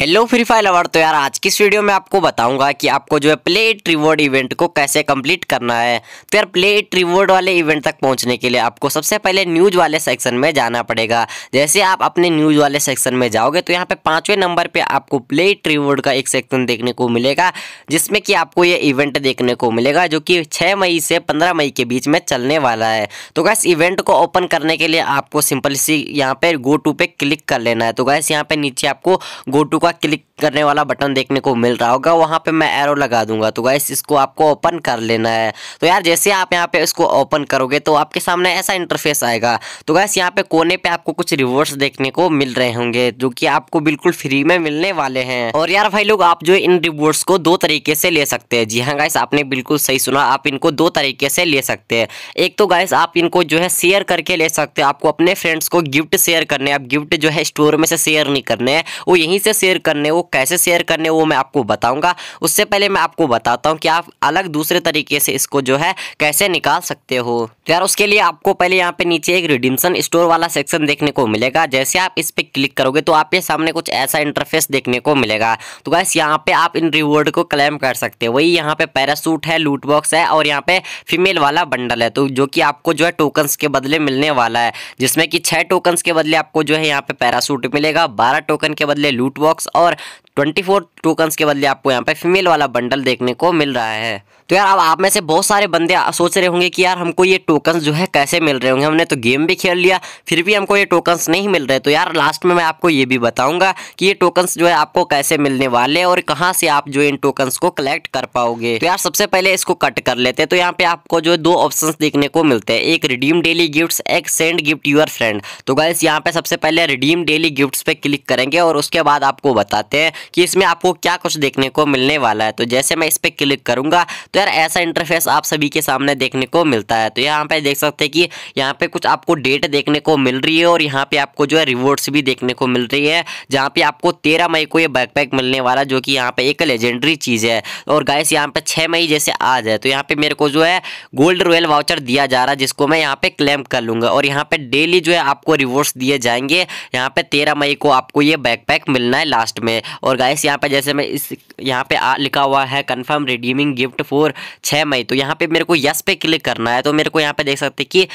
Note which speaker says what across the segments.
Speaker 1: hello free fire lover तो यार आज की इस वीडियो में आपको बताऊंगा कि आपको जो है प्ले इट रिवॉर्ड इवेंट को कैसे कंप्लीट करना है तो यार प्ले इट रिवॉर्ड वाले इवेंट तक पहुंचने के लिए आपको सबसे पहले न्यूज वाले सेक्शन में जाना पड़ेगा जैसे आप अपने न्यूज वाले सेक्शन में जाओगे तो यहाँ पे पाँचवें नंबर पर आपको प्ले इट रिवॉर्ड का एक सेक्शन देखने को मिलेगा जिसमें कि आपको ये इवेंट देखने को मिलेगा जो कि छः मई से पंद्रह मई के बीच में चलने वाला है तो गैस इवेंट को ओपन करने के लिए आपको सिंपल सी यहाँ पर गो टू पे क्लिक कर लेना है तो गैस यहाँ पर नीचे आपको गो टू का क्लिक करने वाला बटन देखने को मिल रहा होगा वहाँ पे मैं एरो लगा दूंगा तो गाइस इसको आपको ओपन कर लेना है तो यार जैसे आप यहाँ पे इसको ओपन करोगे तो आपके सामने ऐसा इंटरफेस आएगा तो गाइस यहाँ पे कोने पे आपको कुछ रिवॉर्ड्स देखने को मिल रहे होंगे जो कि आपको बिल्कुल फ्री में मिलने वाले हैं और यार भाई लोग आप जो इन रिवॉर्ड्स को दो तरीके से ले सकते हैं जी हाँ गाइस आपने बिल्कुल सही सुना आप इनको दो तरीके से ले सकते हैं एक तो गाइस आप इनको जो है शेयर करके ले सकते हैं आपको अपने फ्रेंड्स को गिफ्ट शेयर करने आप गिफ्ट जो है स्टोर में से शेयर नहीं करने वो यहीं से शेयर शेयर करने वो कैसे शेयर करने वो मैं आपको बताऊंगा उससे पहले मैं आपको बताता हूँ कि आप अलग दूसरे तरीके से इसको जो है कैसे निकाल सकते हो तो यार उसके लिए आपको पहले यहाँ पे नीचे एक रिडिम्सन स्टोर वाला सेक्शन देखने को मिलेगा जैसे आप इस पर क्लिक करोगे तो आपके सामने कुछ ऐसा इंटरफेस देखने को मिलेगा तो गैस यहाँ पे आप इन रिवॉर्ड को क्लेम कर सकते हो वही यहाँ पे पैरासूट है लूटबॉक्स है और यहाँ पे फीमेल वाला बंडल है तो जो कि आपको जो है टोकन्स के बदले मिलने वाला है जिसमें कि छः टोकन्स के बदले आपको जो है यहाँ पे पैरासूट मिलेगा बारह टोकन के बदले लूट और ट्वेंटी फोर टोकन्स के बदले आपको यहाँ पे फीमेल वाला बंडल देखने को मिल रहा है तो यार अब आप में से बहुत सारे बंदे सोच रहे होंगे कि यार हमको ये टोकन्स जो है कैसे मिल रहे होंगे हमने तो गेम भी खेल लिया फिर भी हमको ये टोकन्स नहीं मिल रहे तो यार लास्ट में मैं आपको ये भी बताऊंगा कि ये टोकन्स जो है आपको कैसे मिलने वाले और कहाँ से आप जो इन टोकन्स को कलेक्ट कर पाओगे तो यार सबसे पहले इसको कट कर लेते हैं तो यहाँ पे आपको जो दो ऑप्शन देखने को मिलते हैं एक रिडीम डेली गिफ्ट एक सेंड गिफ्ट यूर फ्रेंड तो गाइस यहाँ पे सबसे पहले रिडीम डेली गिफ्ट पे क्लिक करेंगे और उसके बाद आपको बताते हैं कि इसमें आपको क्या कुछ देखने को मिलने वाला है तो जैसे मैं इस पर क्लिक करूँगा तो यार ऐसा इंटरफेस आप सभी के सामने देखने को मिलता है तो यहाँ पर देख सकते हैं कि यहाँ पर कुछ आपको डेट देखने को मिल रही है और यहाँ पर आपको जो है रिवॉर्ड्स भी देखने को मिल रही है जहाँ पर आपको तेरह मई को ये बैकपैक मिलने वाला जो कि यहाँ पर एक लेजेंडरी चीज़ है और गाइस यहाँ पर छः मई जैसे आ जाए तो यहाँ पर मेरे को जो है गोल्ड रॉयल वाउचर दिया जा रहा है जिसको मैं यहाँ पे क्लेम कर लूँगा और यहाँ पे डेली जो है आपको रिवॉर्ड्स दिए जाएंगे यहाँ पे तेरह मई को आपको ये बैकपैक मिलना है लास्ट में और और गाइस यहाँ पे जैसे मैं इस यहाँ पे आ, लिखा हुआ है कंफर्म रिडीमिंग गिफ्ट फॉर छः मई तो यहाँ पे मेरे को यस पे क्लिक करना है तो मेरे को यहाँ पे देख सकते कि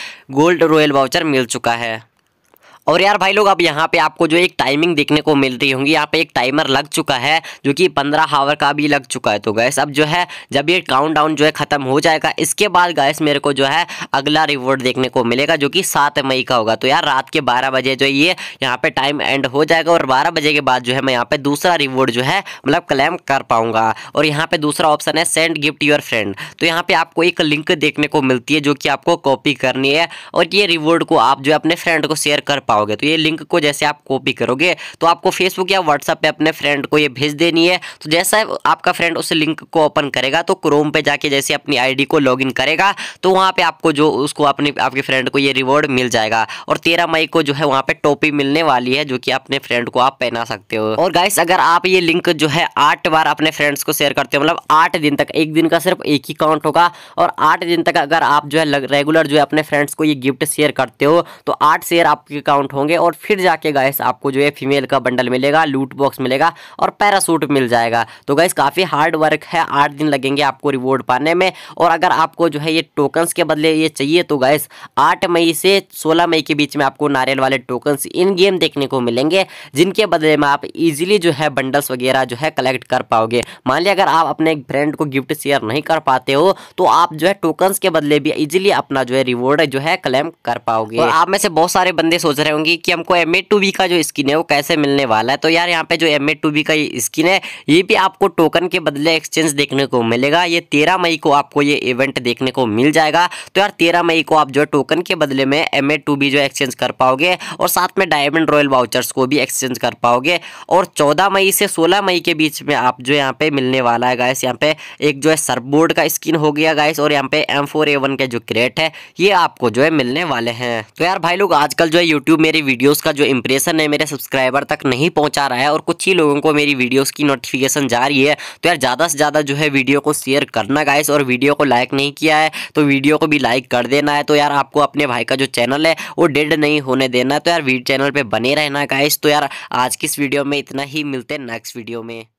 Speaker 1: गोल्ड रॉयल वाउचर मिल चुका है और यार भाई लोग अब यहाँ पे आपको जो एक टाइमिंग देखने को मिल रही होंगी यहाँ पे एक टाइमर लग चुका है जो कि पंद्रह हावर का भी लग चुका है तो गैस अब जो है जब ये काउंटडाउन जो है ख़त्म हो जाएगा इसके बाद गैस मेरे को जो है अगला रिवॉर्ड देखने को मिलेगा जो कि सात मई का होगा तो यार रात के बारह बजे जो ये यहाँ पे टाइम एंड हो जाएगा और बारह बजे के बाद जो है मैं यहाँ पे दूसरा रिवॉर्ड जो है मतलब क्लेम कर पाऊंगा और यहाँ पे दूसरा ऑप्शन है सेंड गिफ्ट यूर फ्रेंड तो यहाँ पे आपको एक लिंक देखने को मिलती है जो कि आपको कॉपी करनी है और ये रिवॉर्ड को आप जो है अपने फ्रेंड को शेयर कर पाओ पाओगे तो ये लिंक को जैसे आप कॉपी करोगे तो आपको फेसबुक या व्हाट्सअप पे अपने फ्रेंड को ये भेज देनी है तो जैसा आपका फ्रेंड उस लिंक को ओपन करेगा तो क्रोम पे जाके जैसे अपनी आईडी को लॉगिन करेगा तो वहाँ पे आपको जो उसको अपने आपके फ्रेंड को ये रिवॉर्ड मिल जाएगा और तेरह मई को जो है वहाँ पर टोपी मिलने वाली है जो कि अपने फ्रेंड को आप पहना सकते हो और गाइस अगर आप ये लिंक जो है आठ बार अपने फ्रेंड्स को शेयर करते हो मतलब आठ दिन तक एक दिन का सिर्फ एक ही काउंट होगा और आठ दिन तक अगर आप जो है रेगुलर जो है अपने फ्रेंड्स को ये गिफ्ट शेयर करते हो तो आठ शेयर आपके अकाउंट अमाउंट होंगे और फिर जाके गैस आपको जो है फीमेल का बंडल मिलेगा लूट बॉक्स मिलेगा और पैरासूट मिल जाएगा तो गाइस काफ़ी हार्ड वर्क है आठ दिन लगेंगे आपको रिवॉर्ड पाने में और अगर आपको जो है ये टोकन्स के बदले ये चाहिए तो गैस आठ मई से सोलह मई के बीच में आपको नारियल वाले टोकन्स इन गेम देखने को मिलेंगे जिनके बदले में आप इजीली जो है बंडल्स वगैरह जो है कलेक्ट कर पाओगे मान लिया अगर आप अपने फ्रेंड को गिफ्ट शेयर नहीं कर पाते हो तो आप जो है टोकन्स के बदले भी इजीली अपना जो है रिवॉर्ड जो है क्लेम कर पाओगे आप में से बहुत सारे बंदे सोच रहे होंगी कि हमको एम ए टू बी का जो स्किन है वो कैसे मिलने वाला है तो यार यहाँ पे जो एम ए टू बी का स्किन है ये भी आपको टोकन के बदले एक्सचेंज देखने को मिलेगा ये तेरह मई को आपको ये इवेंट देखने को मिल जाएगा तो यार तेरह मई को आप जो टोकन के बदले में एम ए टू बी जो एक्सचेंज कर पाओगे और साथ में डायमंड रॉयल वाउचर्स को भी एक्सचेंज कर पाओगे और चौदह मई से सोलह मई के बीच में आप जो यहाँ पे मिलने वाला है गायस यहाँ पे एक जो है सरबोर्ड का स्किन हो गया गायस और यहाँ पे एम फोर ए वन के जो क्रेट है ये आपको जो है मिलने वाले हैं तो यार भाई लोग आजकल जो है यूट्यूब मेरे वीडियोस का जो इंप्रेशन है मेरे सब्सक्राइबर तक नहीं पहुंचा रहा है और कुछ ही लोगों को मेरी वीडियोस की नोटिफिकेशन जा रही है तो यार ज़्यादा से ज़्यादा जो है वीडियो को शेयर करना गाइस और वीडियो को लाइक नहीं किया है तो वीडियो को भी लाइक कर देना है तो यार आपको अपने भाई का जो चैनल है वो डेड नहीं होने देना तो यार चैनल पर बने रहना गाइस तो यार आज की इस वीडियो में इतना ही मिलते हैं नेक्स्ट वीडियो में